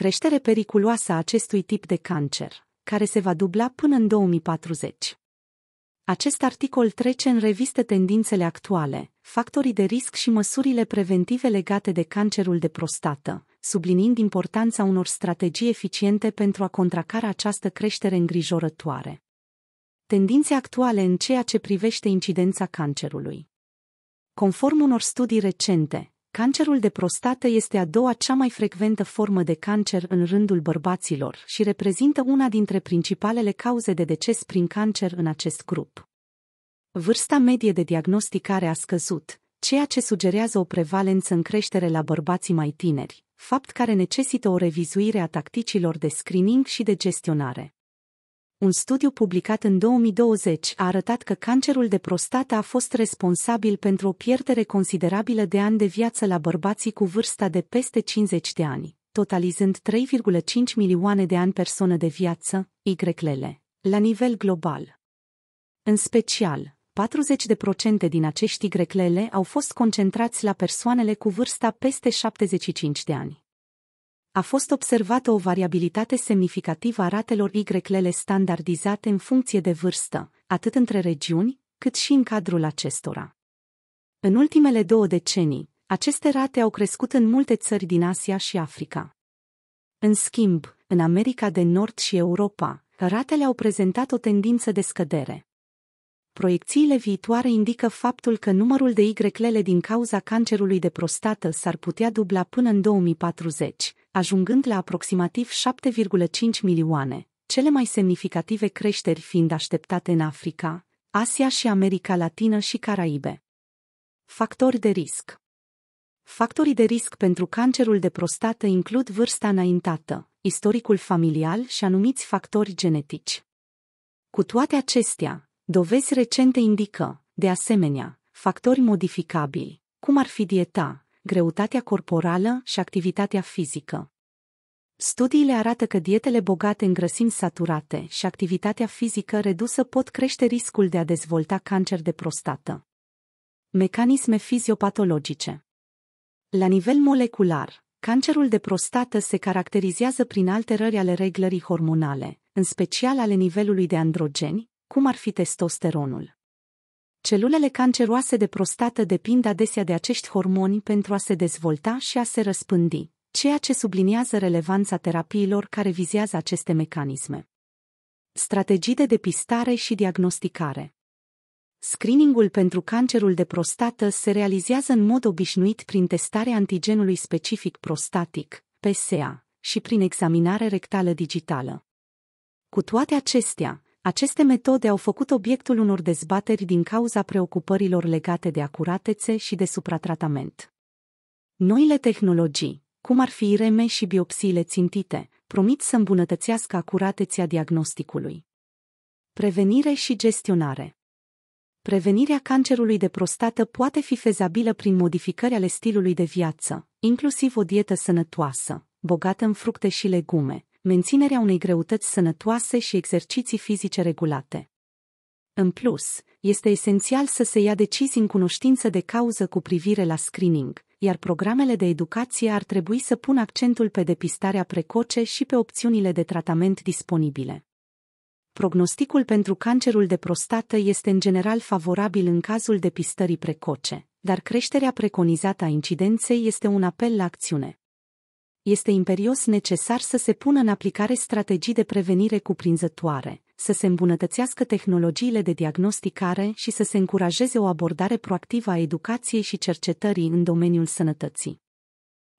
creștere periculoasă a acestui tip de cancer, care se va dubla până în 2040. Acest articol trece în revistă tendințele actuale, factorii de risc și măsurile preventive legate de cancerul de prostată, subliniind importanța unor strategii eficiente pentru a contracara această creștere îngrijorătoare. Tendințe actuale în ceea ce privește incidența cancerului. Conform unor studii recente, Cancerul de prostată este a doua cea mai frecventă formă de cancer în rândul bărbaților și reprezintă una dintre principalele cauze de deces prin cancer în acest grup. Vârsta medie de diagnosticare a scăzut, ceea ce sugerează o prevalență în creștere la bărbații mai tineri, fapt care necesită o revizuire a tacticilor de screening și de gestionare. Un studiu publicat în 2020 a arătat că cancerul de prostată a fost responsabil pentru o pierdere considerabilă de ani de viață la bărbații cu vârsta de peste 50 de ani, totalizând 3,5 milioane de ani persoană de viață, YL, la nivel global. În special, 40% din acești YL au fost concentrați la persoanele cu vârsta peste 75 de ani a fost observată o variabilitate semnificativă a ratelor y standardizate în funcție de vârstă, atât între regiuni, cât și în cadrul acestora. În ultimele două decenii, aceste rate au crescut în multe țări din Asia și Africa. În schimb, în America de Nord și Europa, ratele au prezentat o tendință de scădere. Proiecțiile viitoare indică faptul că numărul de y din cauza cancerului de prostată s-ar putea dubla până în 2040, ajungând la aproximativ 7,5 milioane, cele mai semnificative creșteri fiind așteptate în Africa, Asia și America Latină și Caraibe. Factori de risc Factorii de risc pentru cancerul de prostată includ vârsta înaintată, istoricul familial și anumiți factori genetici. Cu toate acestea, dovezi recente indică, de asemenea, factori modificabili, cum ar fi dieta, greutatea corporală și activitatea fizică. Studiile arată că dietele bogate în grăsimi saturate și activitatea fizică redusă pot crește riscul de a dezvolta cancer de prostată. Mecanisme fiziopatologice La nivel molecular, cancerul de prostată se caracterizează prin alterări ale reglării hormonale, în special ale nivelului de androgeni, cum ar fi testosteronul. Celulele canceroase de prostată depind adesea de acești hormoni pentru a se dezvolta și a se răspândi, ceea ce subliniază relevanța terapiilor care vizează aceste mecanisme. Strategii de depistare și diagnosticare Screeningul pentru cancerul de prostată se realizează în mod obișnuit prin testarea antigenului specific prostatic, PSA, și prin examinare rectală digitală. Cu toate acestea, aceste metode au făcut obiectul unor dezbateri din cauza preocupărilor legate de acuratețe și de supratratament. Noile tehnologii, cum ar fi IRM și biopsiile țintite, promit să îmbunătățească acuratețea diagnosticului. Prevenire și gestionare Prevenirea cancerului de prostată poate fi fezabilă prin modificări ale stilului de viață, inclusiv o dietă sănătoasă, bogată în fructe și legume, menținerea unei greutăți sănătoase și exerciții fizice regulate. În plus, este esențial să se ia decizii în cunoștință de cauză cu privire la screening, iar programele de educație ar trebui să pună accentul pe depistarea precoce și pe opțiunile de tratament disponibile. Prognosticul pentru cancerul de prostată este în general favorabil în cazul depistării precoce, dar creșterea preconizată a incidenței este un apel la acțiune. Este imperios necesar să se pună în aplicare strategii de prevenire cuprinzătoare, să se îmbunătățească tehnologiile de diagnosticare și să se încurajeze o abordare proactivă a educației și cercetării în domeniul sănătății.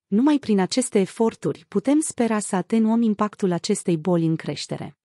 Numai prin aceste eforturi putem spera să atenuăm impactul acestei boli în creștere.